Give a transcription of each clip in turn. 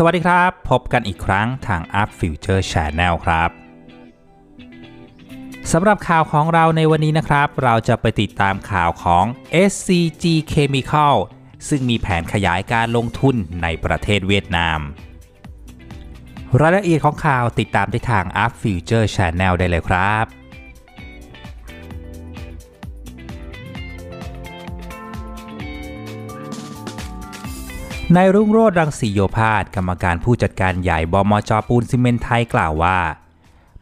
สวัสดีครับ พบกันอีกครั้งทาง Up Future Channel ครับสำหรับข่าวของเราในวันนี้นะครับ เราจะไปติดตามข่าวของ SCG Chemical ซึ่งมีแผนขยายการลงทุนในประเทศเวียดนาม รายละเอียดของข่าวติดตามได้ทาง Up Future Channel ได้เลยครับนายรุ่งโรจน์รังสีโยภาสกรรมการผู้จัดการใหญ่บมจปูนซีเมนไทยกล่าวว่า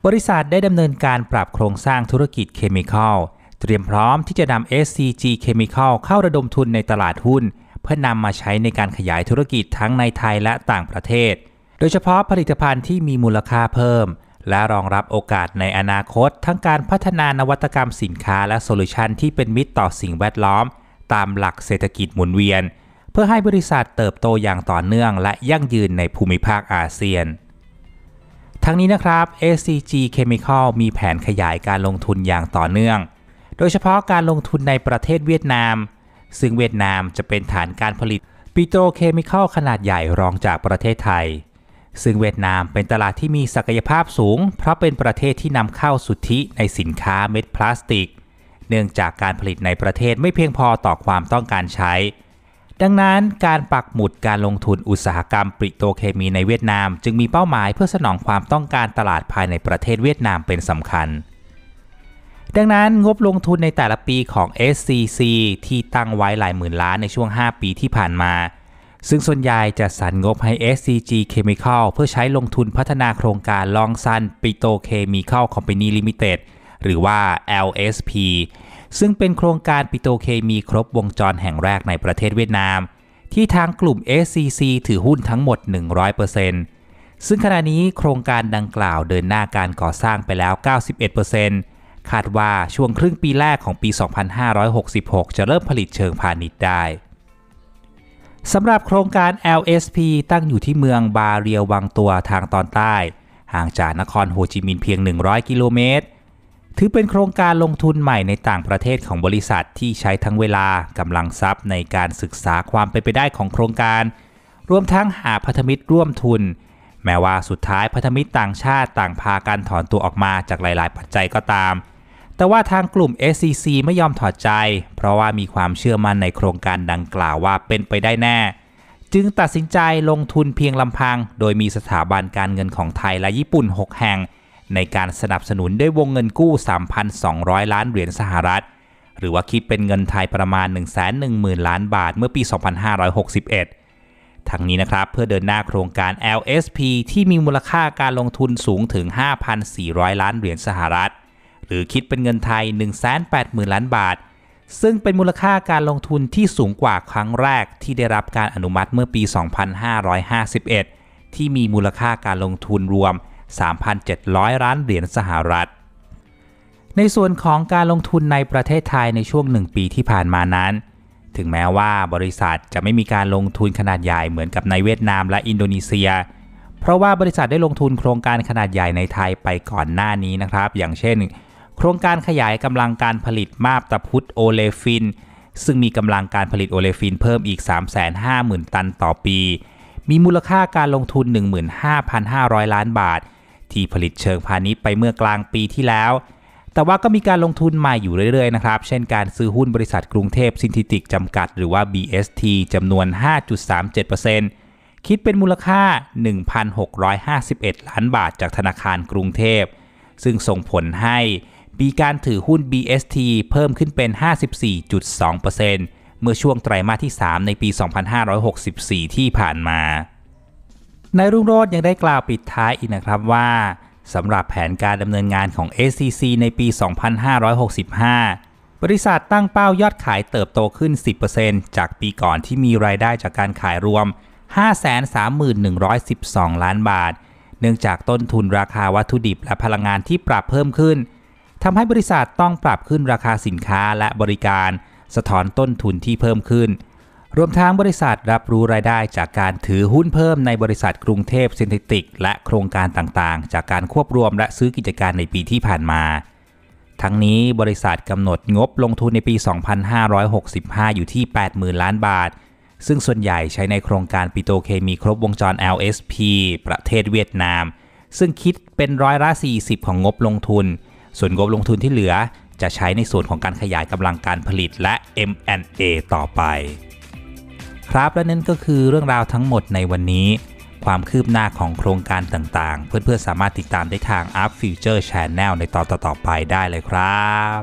บริษัทได้ดำเนินการปรับโครงสร้างธุรกิจเคมีคอล เตรียมพร้อมที่จะนำ SCG เคมีคอลเข้าระดมทุนในตลาดหุ้น เพื่อนำมาใช้ในการขยายธุรกิจทั้งในไทยและต่างประเทศ โดยเฉพาะผลิตภัณฑ์ที่มีมูลค่าเพิ่ม และรองรับโอกาสในอนาคตทั้งการพัฒนานวัตกรรมสินค้าและโซลูชันที่เป็นมิตรต่อสิ่งแวดล้อม ตามหลักเศรษฐกิจหมุนเวียนพื่อให้บริษัทเติบโตอย่างต่อเนื่อง และยั่งยืนในภูมิภาคอาเซียน ทั้งนี้นะครับ SCG Chemical มีแผนขยายการลงทุนอย่างต่อเนื่อง โดยเฉพาะการลงทุนในประเทศเวียดนาม ซึ่งเวียดนามจะเป็นฐานการผลิตปิโตรเคมีคอลขนาดใหญ่รองจากประเทศไทย ซึ่งเวียดนามเป็นตลาดที่มีศักยภาพสูง เพราะเป็นประเทศที่นำเข้าสุทธิในสินค้าเม็ดพลาสติก เนื่องจากการผลิตในประเทศไม่เพียงพอต่อความต้องการใช้ดังนั้นการปักหมุดการลงทุนอุตสาหกรรมปริโตเคมีในเวียดนาม จึงมีเป้าหมายเพื่อสนองความต้องการตลาดภายในประเทศเวียดนามเป็นสำคัญ ดังนั้นงบลงทุนในแต่ละปีของ SCC ที่ตั้งไว้หลายหมื่นล้านในช่วง 5 ปีที่ผ่านมา ซึ่งส่วนใหญ่จะสรรงบให้ SCG Chemical เพื่อใช้ลงทุนพัฒนาโครงการลองสันปิโตเคมีข้าคอมพานีลิมิเต็ดหรือว่า LSP ซึ่งเป็นโครงการปิโตเคมีครบวงจรแห่งแรกในประเทศเวียดนาม ที่ทางกลุ่ม SCC ถือหุ้นทั้งหมด 100%ซึ่งขณะนี้โครงการดังกล่าวเดินหน้าการก่อสร้างไปแล้ว 91%คาดว่าช่วงครึ่งปีแรกของปี 2566 จะเริ่มผลิตเชิงพาณิชย์ได้ สำหรับโครงการ LSP ตั้งอยู่ที่เมืองบาเรียววังตัวทางตอนใต้ ห่างจากนครโฮจิมินห์เพียง 100 กิโลเมตรถือเป็นโครงการลงทุนใหม่ในต่างประเทศของบริษัทที่ใช้ทั้งเวลากำลังทรัพย์ในการศึกษาความเป็นไปได้ของโครงการ รวมทั้งหาพัธมิตรร่วมทุน แม้ว่าสุดท้ายพัธมิตรต่างชาติต่างพาการถอนตัวออกมาจากหลาย ๆ ปัจจัยก็ตาม แต่ว่าทางกลุ่ม SCC ไม่ยอมถอดใจ เพราะว่ามีความเชื่อมั่นในโครงการดังกล่าวว่าเป็นไปได้แน่ จึงตัดสินใจลงทุนเพียงลำพัง โดยมีสถาบันการเงินของไทยและญี่ปุ่น 6 แห่งในการสนับสนุนด้วยวงเงินกู้ 3,200 ล้านเหรียญสหรัฐ หรือว่าคิดเป็นเงินไทยประมาณ 110,000ล้านบาท เมื่อปี 2561 ทั้งนี้นะครับเพื่อเดินหน้าโครงการ LSP ที่มีมูลค่าการลงทุนสูงถึง 5,400 ล้านเหรียญสหรัฐ หรือคิดเป็นเงินไทย180,000ล้านบาท ซึ่งเป็นมูลค่าการลงทุนที่สูงกว่าครั้งแรก ที่ได้รับการอนุมัติเมื่อปี 2551 ที่มีมูลค่าการลงทุนรวม3,700 ล้านเหรียญสหรัฐ ในส่วนของการลงทุนในประเทศไทยในช่วง 1 ปีที่ผ่านมานั้น ถึงแม้ว่าบริษัทจะไม่มีการลงทุนขนาดใหญ่เหมือนกับในเวียดนามและอินโดนีเซีย เพราะว่าบริษัทได้ลงทุนโครงการขนาดใหญ่ในไทยไปก่อนหน้านี้นะครับ อย่างเช่น โครงการขยายกำลังการผลิตมาบตะพุธโอเลฟิน ซึ่งมีกำลังการผลิตโอเลฟินเพิ่มอีก 350,000 ตันต่อปี มีมูลค่าการลงทุน 15,500 ล้านบาทที่ผลิตเชิงพาณิชย์ไปเมื่อกลางปีที่แล้ว แต่ว่าก็มีการลงทุนใหม่อยู่เรื่อยๆนะครับเช่นการซื้อหุ้นบริษัทกรุงเทพซินทิติกจำกัดหรือว่า BST จำนวน 5.37%คิดเป็นมูลค่า 1,651 ล้านบาทจากธนาคารกรุงเทพ ซึ่งส่งผลให้ปีการถือหุ้น BST เพิ่มขึ้นเป็น 54.2%เมื่อช่วงไตรมาสที่ 3 ในปี 2564 ที่ผ่านมานายรุ่งโรจน์ยังได้กล่าวปิดท้ายอีกนะครับว่าสำหรับแผนการดำเนินงานของ SCC ในปี 2565 บริษัทตั้งเป้ายอดขายเติบโตขึ้น 10%จากปีก่อนที่มีรายได้จากการขายรวม 531,112 ล้านบาท เนื่องจากต้นทุนราคาวัตถุดิบและพลังงานที่ปรับเพิ่มขึ้น ทำให้บริษัทต้องปรับขึ้นราคาสินค้าและบริการสะท้อนต้นทุนที่เพิ่มขึ้นรวมทั้งบริษัทรับรู้รายได้จากการถือหุ้นเพิ่มในบริษัทกรุงเทพซินเทติกและโครงการต่างๆ จากการควบรวมและซื้อกิจการในปีที่ผ่านมา ทั้งนี้บริษัทกำหนดงบลงทุนในปี 2565 อยู่ที่ 80,000 ล้านบาท ซึ่งส่วนใหญ่ใช้ในโครงการปิโตเคมีครบวงจร LSP ประเทศเวียดนาม ซึ่งคิดเป็นร้อยละ 40 ของงบลงทุน ส่วนงบลงทุนที่เหลือ จะใช้ในส่วนของการขยายกำลังการผลิตและ M&A ต่อไปครับและนั่นก็คือเรื่องราวทั้งหมดในวันนี้ ความคืบหน้าของโครงการต่างๆ เพื่อนๆสามารถติดตามได้ทาง Up Future Channel ในตอนต่อๆไปได้เลยครับ